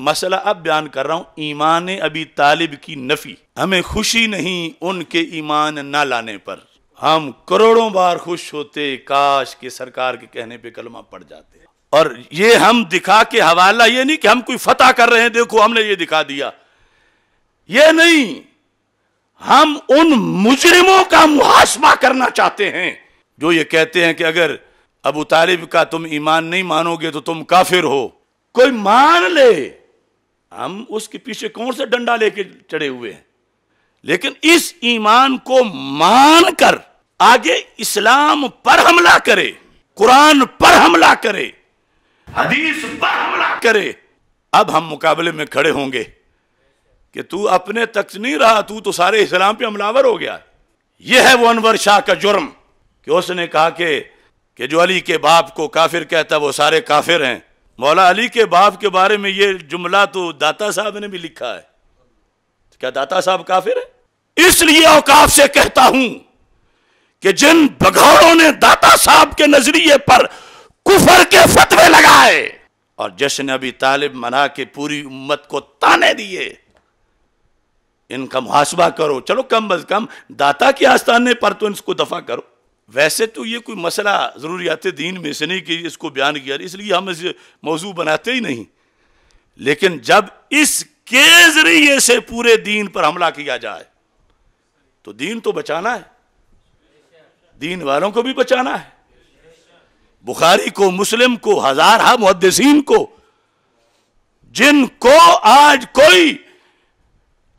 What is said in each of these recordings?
मसला अब बयान कर रहा हूँ ईमान अभी तालिब की नफी हमें खुशी नहीं उनके ईमान न लाने पर हम करोड़ों बार खुश होते काश के सरकार के कहने पे कलमा पड़ जाते और ये हम दिखा के हवाला ये नहीं कि हम कोई फतेह कर रहे हैं देखो हमने ये दिखा दिया ये नहीं हम उन मुजरिमों का मुहासमा करना चाहते हैं जो ये कहते हैं कि अगर अबू तालिब का तुम ईमान नहीं मानोगे तो तुम काफिर हो कोई मान ले हम उसके पीछे कौन से डंडा लेके चढ़े हुए हैं लेकिन इस ईमान को मानकर आगे इस्लाम पर हमला करे कुरान पर हमला करे हदीस पर हमला करे अब हम मुकाबले में खड़े होंगे कि तू अपने तक नहीं रहा तू तो सारे इस्लाम पे हमलावर हो गया यह है वो अनवर शाह का जुर्म कि उसने कहा कि, कि जो अली के बाप को काफिर कहता वो सारे काफिर हैं मौला अली के बाप के बारे में ये जुमला तो दाता साहब ने भी लिखा है तो क्या दाता साहब काफिर है इसलिए औकाफ से कहता हूं कि जिन बघौड़ों ने दाता साहब के नजरिए पर कुफर के फतवे लगाए और जश्न अभी तालिब मना के पूरी उम्मत को ताने दिए इनका मुहासबा करो चलो कम अज कम दाता के आस्थाने पर तो इसको दफा करो वैसे तो ये कोई मसला ज़रूरियात दीन में से नहीं कि इसको बयान किया इसलिए हम इसे मौजू बनाते ही नहीं लेकिन जब इसके ज़रिए से पूरे दीन पर हमला किया जाए तो दीन तो बचाना है दीन वालों को भी बचाना है बुखारी को मुस्लिम को हजार हा मुहदसिन को जिनको आज कोई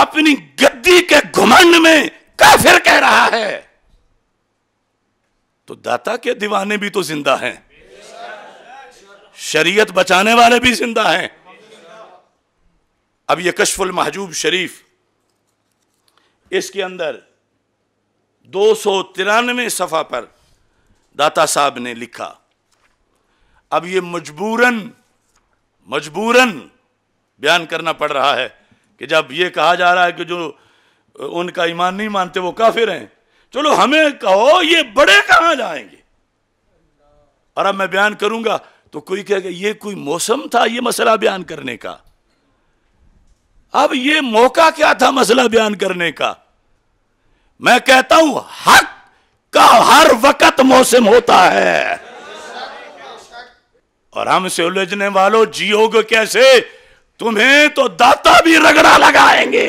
अपनी गद्दी के घुमंड में काफिर कह रहा है तो दाता के दीवाने भी तो जिंदा हैं शरीयत बचाने वाले भी जिंदा हैं अब ये कशफुल महजूब शरीफ इसके अंदर दो सौ तिरानवे सफ़ा पर दाता साहब ने लिखा अब ये मजबूरन मजबूरन बयान करना पड़ रहा है कि जब ये कहा जा रहा है कि जो उनका ईमान नहीं मानते वो काफिर हैं चलो हमें कहो ये बड़े कहां जाएंगे और अब मैं बयान करूंगा तो कोई कहेगा ये कोई मौसम था ये मसला बयान करने का अब ये मौका क्या था मसला बयान करने का मैं कहता हूं हक का हर वक्त मौसम होता है और हमसे उलझने वालों जियोगे कैसे तुम्हें तो दाता भी रगड़ा लगाएंगे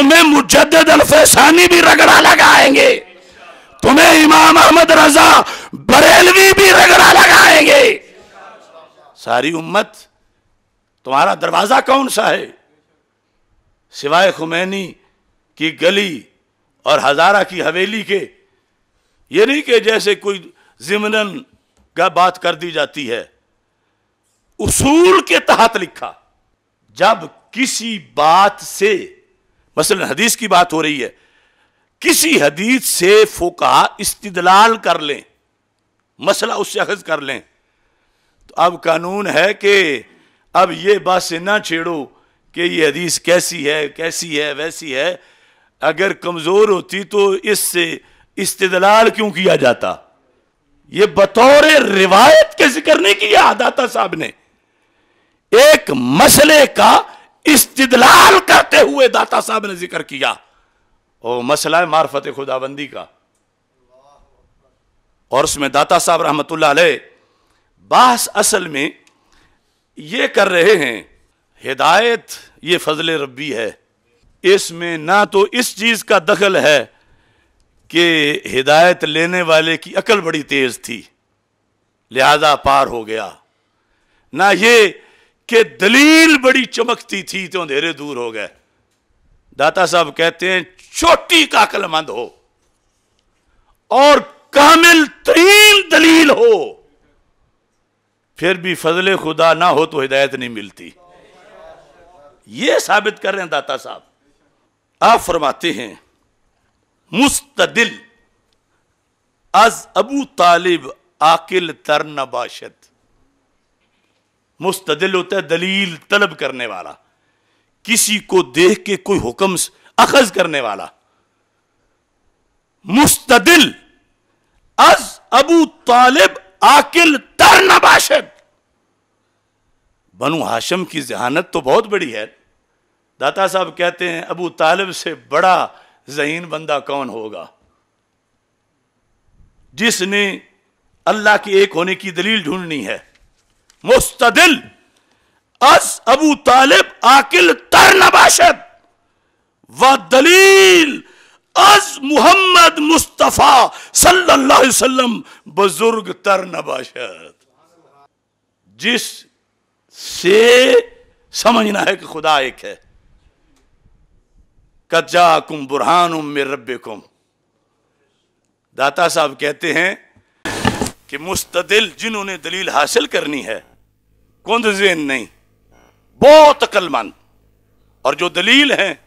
तुम्हें मुजद अलफानी भी रगड़ा लगाएंगे तुम्हें इमाम अहमद रजा बरेलवी भी रगड़ा लगाएंगे सारी उम्मत तुम्हारा दरवाजा कौन सा है सिवाय खुमैनी की गली और हजारा की हवेली के ये नहीं कि जैसे कोई जिमनन का बात कर दी जाती है उसूल के तहत लिखा जब किसी बात से मसलन हदीस की बात हो रही है किसी हदीस से फोका इस्तलाल कर लें मसला उससे अखज कर लें तो अब कानून है कि अब ये बात से ना छेड़ो कि ये हदीस कैसी है कैसी है वैसी है अगर कमज़ोर होती तो इससे इस्तलाल क्यों किया जाता ये बतौर रिवायत के जिक्र नहीं किया अदाता साहब ने एक मसले का इस्तलाल करते हुए दाता साहब ने जिक्र किया ओ मसला है मार्फत खुदाबंदी का और उसमें दाता साहब रहमत बास असल में ये कर रहे हैं हिदायत ये फजल रबी है इसमें ना तो इस चीज़ का दखल है कि हिदायत लेने वाले की अकल बड़ी तेज़ थी लिहाजा पार हो गया ना ये कि दलील बड़ी चमकती थी तो अंधेरे दूर हो गए दाता साहब कहते हैं छोटी का अकलमंद हो और कामिल तरीन दलील हो फिर भी फजल खुदा ना हो तो हिदायत नहीं मिलती ये साबित कर रहे हैं दाता साहब आप फरमाते हैं मुस्तदिल अज अबू तालिब आकिल तरन बाशत मुस्तदिल होता है दलील तलब करने वाला किसी को देख के कोई हुक्म अखज करने वाला मुस्तदिल अज अबू तालिब आकिल तर नबाशद बनु हाशम की जहानत तो बहुत बड़ी है दाता साहब कहते हैं अबू तालिब से बड़ा जहीन बंदा कौन होगा जिसने अल्लाह के एक होने की दलील ढूंढनी है मुस्तदिल अस अबू तालिब आकिल तर नबाशद व दलील अज मुहम्मद मुस्तफ़ा सल्लल्लाहु अलैहि वसल्लम बुजुर्ग तर नबाशद जिस से समझना है कि खुदा एक है कज्जा कुम बुरहान उम्मे रब कुम दाता साहब कहते हैं कि मुस्तदिल जिन्होंने दलील हासिल करनी है कुंद जेन नहीं बहुत अकलमंद और जो दलील हैं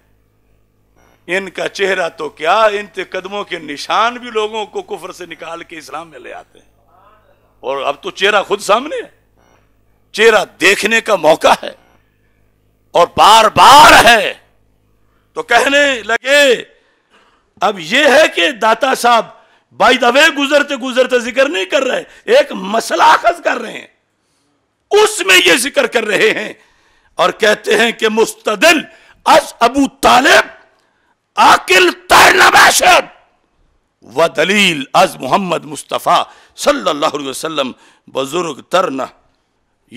इनका चेहरा तो क्या इनके कदमों के निशान भी लोगों को कुफर से निकाल के इस्लाम में ले आते हैं और अब तो चेहरा खुद सामने है चेहरा देखने का मौका है और बार बार है तो कहने लगे अब यह है कि दाता साहब बाई दवे गुजरते गुजरते जिक्र नहीं कर रहे एक मसला खज कर रहे हैं उसमें ये जिक्र कर रहे हैं और कहते हैं कि मुस्तदिल अज अबू तालिब आकिल तैनबैशर व दलील अज मोहम्मद मुस्तफ़ा सल्लल्लाहु अलैहि वसल्लम बुजुर्ग तरना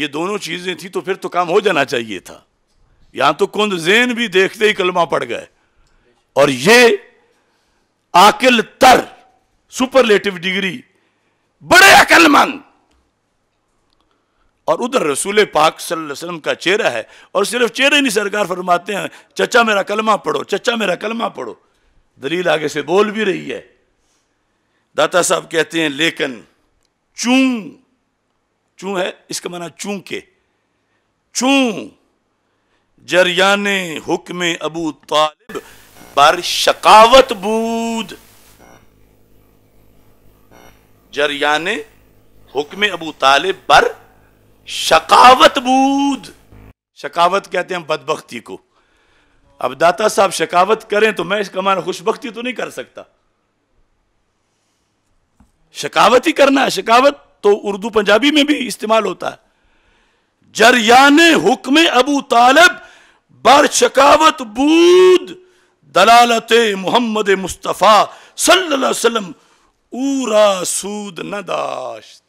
ये दोनों चीज़ें थी तो फिर तो काम हो जाना चाहिए था यहां तो कुंद जेन भी देखते ही कलमा पड़ गए और ये आकिल तर सुपरलेटिव डिग्री बड़े अकलमंद और उधर रसूल पाक वसल्लम का चेहरा है और सिर्फ चेहरे नहीं सरकार फरमाते हैं चचा मेरा कलमा पढ़ो चचा मेरा कलमा पढ़ो दलील आगे से बोल भी रही है दाता साहब कहते हैं लेकिन चूं चू है इसका माना चूं के चूं जरियाने हुक्म अबू तालिब पर शकावत बूद जरियाने हुक्म अबू तालिब पर शकावत बूद शकावत कहते हैं बदबख्ती को अब दाता साहब शकावत करें तो मैं इसका मान खुशबख्ती तो नहीं कर सकता शकावत ही करना है शकावत तो उर्दू पंजाबी में भी इस्तेमाल होता है जरियाने हुक्म अबू तालब बर शकावत बूद दलालत मोहम्मद मुस्तफ़ा सल्लल्लाहु अलैहि वसल्लम ऊरा सूद नदाश्त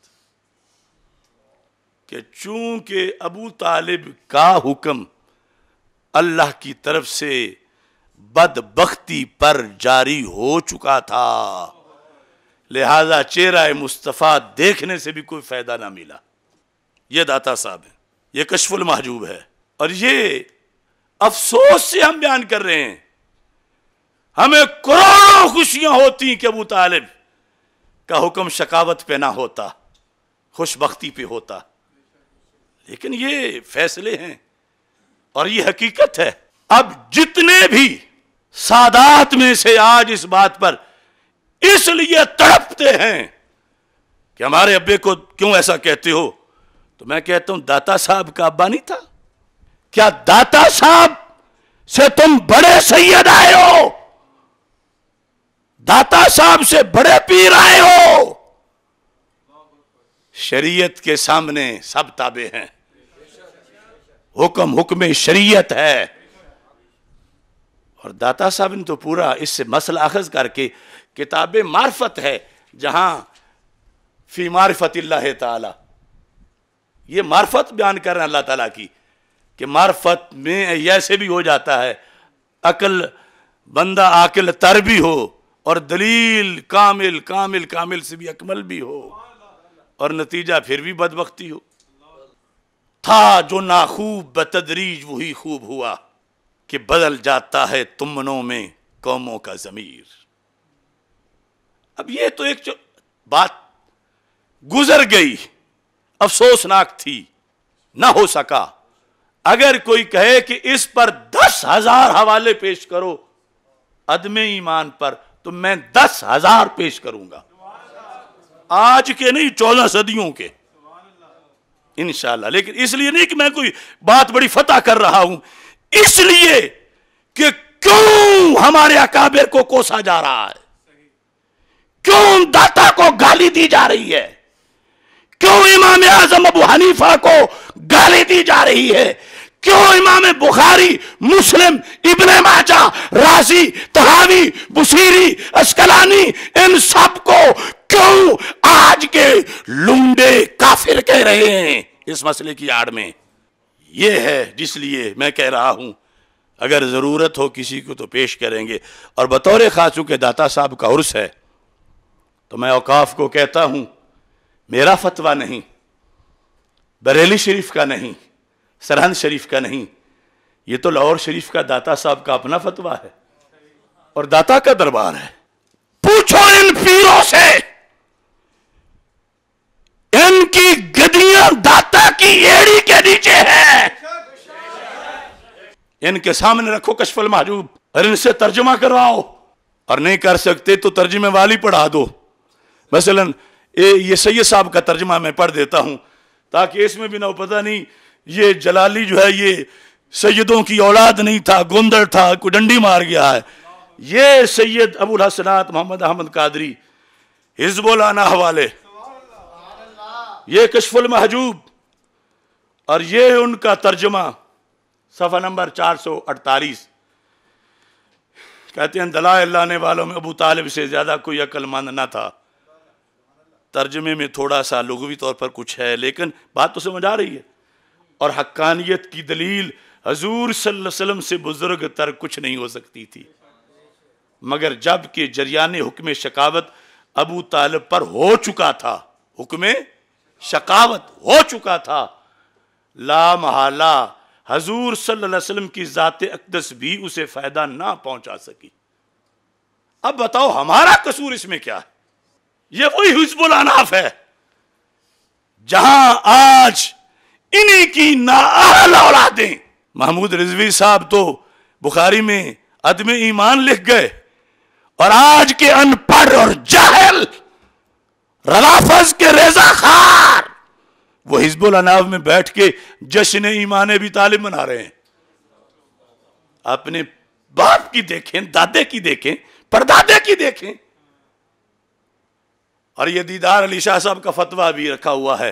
कि चूंकि अबू तालिब का हुक्म अल्लाह की तरफ से बदबख्ती पर जारी हो चुका था लिहाजा चेहरा मुस्तफ़ा देखने से भी कोई फ़ायदा ना मिला ये दाता साहब है ये कशफुल महजूब है और ये अफसोस से हम बयान कर रहे हैं हमें करोड़ों खुशियां होती कि अबू तालिब का हुक्म शकावत पे ना होता खुशबख्ती पे होता लेकिन ये फैसले हैं और ये हकीकत है अब जितने भी सादात में से आज इस बात पर इसलिए तड़पते हैं कि हमारे अब्बे को क्यों ऐसा कहते हो तो मैं कहता हूं दाता साहब का अब्बा नहीं था क्या दाता साहब से तुम बड़े सैयद आए हो दाता साहब से बड़े पीर आए हो शरीयत के सामने सब ताबे हैं हुक्म हुक्म शरीयत है और दाता साहब ने तो पूरा इससे मसल अखज करके किताब मार्फत है जहां फ़ी मार्फत ताला ये मार्फत बयान कर रहे हैं अल्लाह ताला की कि मार्फत में ऐसे भी हो जाता है अकल बंदा आकल तर भी हो और दलील कामिल कामिल कामिल से भी अकमल भी हो और नतीजा फिर भी बदबख्ती हो था जो नाखूब बतदरीज वही खूब हुआ कि बदल जाता है तुमनों में कौमों का ज़मीर अब ये तो एक बात गुजर गई अफसोसनाक थी ना हो सका अगर कोई कहे कि इस पर दस हजार हवाले पेश करो अदम ईमान पर तो मैं दस हजार पेश करूंगा आज के नहीं चौदह सदियों के इन लेकिन इसलिए नहीं कि मैं कोई बात बड़ी फतह कर रहा हूं इसलिए कि क्यों हमारे अकाबेर को कोसा जा रहा है क्यों दाता को गाली दी जा रही है क्यों इमाम आजम अबू हनीफा को गाली दी जा रही है क्यों इमाम बुखारी मुस्लिम इबन माजा राजी तहावी बुशीरी अस्कलानी इन सब लुंडे काफिर कह रहे हैं इस मसले की आड़ में यह है जिसलिए मैं कह रहा हूं अगर ज़रूरत हो किसी को तो पेश करेंगे और बतौर ख़ास चूंकि दाता साहब का उर्स है तो मैं औकाफ को कहता हूं मेरा फतवा नहीं बरेली शरीफ का नहीं सरहद शरीफ का नहीं ये तो लाहौर शरीफ का दाता साहब का अपना फतवा है और दाता का दरबार है पूछो इन पीरों से की एड़ी के नीचे है इनके सामने रखो कशफल महजूब और इनसे तर्जमा करवाओ और नहीं कर सकते तो तर्जमे वाली पढ़ा दो मसलन ए, ये सैयद साहब का तर्जमा मैं पढ़ देता हूं ताकि इसमें भी ना पता नहीं ये जलाली जो है ये सैयदों की औलाद नहीं था गोंदर था को डंडी मार गया है ये सैयद अबुल हसनात मोहम्मद अहमद कादरी हिजबुलाना हवाले ये कशफुल महजूब और ये है उनका तर्जमा सफ़ा नंबर 448 कहते हैं दला लाने वालों में अबू तालिब से ज़्यादा कोई अक्लमंद ना था तर्जमे में थोड़ा सा लगवी तौर पर कुछ है लेकिन बात तो समझ आ रही है और हक्कानियत की दलील हजूर सल्लम से बुज़ुर्ग तर कुछ नहीं हो सकती थी मगर जब के जरियान हुक्म शकावत अबू तालब पर हो चुका था हुक्म शकावत हो चुका था ला महाला हजूर सल्लम की ज़ात अकदस भी उसे फ़ायदा ना पहुंचा सकी अब बताओ हमारा कसूर इसमें क्या है ये वही हिजबुल अनाफ है जहां आज इन्हीं की नाअहल औलादें महमूद रिजवी साहब तो बुखारी में अदम ईमान लिख गए और आज के अनपढ़ और जाहल रलाफज के रेजा खार वो हिजबुल अनाव में बैठ के जश्न ईमान भी तालिब मना रहे हैं अपने बाप की देखें दादे की देखें परदादे की देखें और ये दीदार अली शाह साहब का फतवा भी रखा हुआ है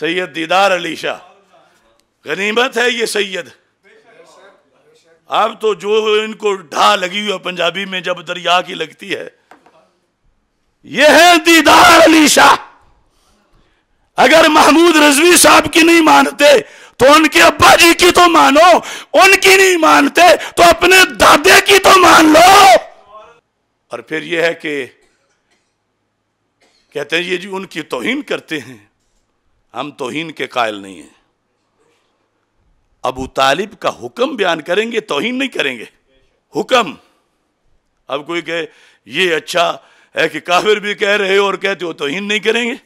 सैयद दीदार अली शाह गनीमत है ये सैयद अब तो जो इनको ढा लगी हुई है पंजाबी में जब दरिया की लगती है यह है दीदार अली शाह अगर महमूद रजवी साहब की नहीं मानते तो उनके अब्बा जी की तो मानो उनकी नहीं मानते तो अपने दादे की तो मान लो और फिर यह है कि कहते हैं ये जी उनकी तोहिन करते हैं हम तोहिन के कायल नहीं हैं अबू तालिब का हुक्म बयान करेंगे तोहिन नहीं करेंगे हुक्म अब कोई कहे ये अच्छा है कि काफिर भी कह रहे हो और कहते हो तो हिंद नहीं करेंगे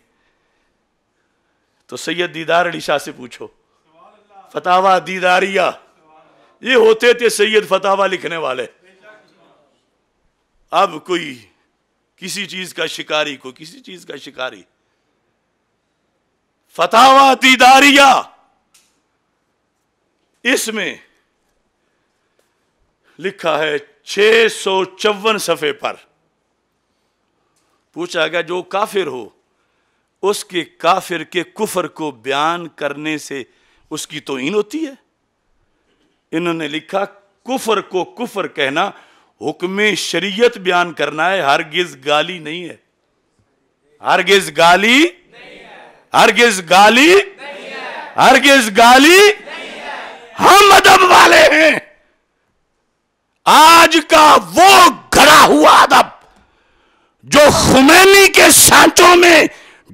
तो सैयद दीदार अली शाह से पूछो फतावा दीदारिया ये होते थे सैयद फतावा लिखने वाले अब कोई किसी चीज का शिकारी कोई किसी चीज का शिकारी फतावा दीदारिया इसमें लिखा है छह सौ चौवन सफे पर पूछा गया जो काफिर हो उसके काफिर के कुफर को बयान करने से उसकी तो इन होती है इन्होंने लिखा कुफर को कुफर कहना हुक्म शरीयत बयान करना है हरगिज गाली नहीं है हरगिज गाली हरगिज गाली हरगिज गाली हम अदब वाले हैं आज का वो घड़ा हुआ अदब जो खुमैनी के सांचों में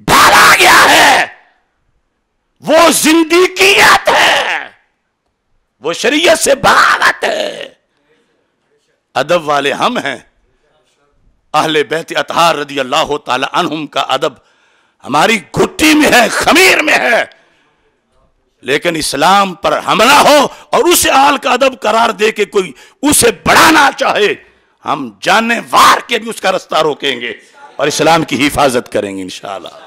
डाला गया है वो जिंदगीत है वो शरीयत से बगावत है अदब वाले हम हैं अहले बहते अतहार रदी अल्लाह तुम का अदब हमारी घुट्टी में है खमीर में है लेकिन इस्लाम पर हमला हो और उसे आल का अदब करार दे के कोई उसे बढ़ाना चाहे हम जाने वार के भी उसका रास्ता रोकेंगे और इस्लाम की हिफाजत करेंगे इंशाल्लाह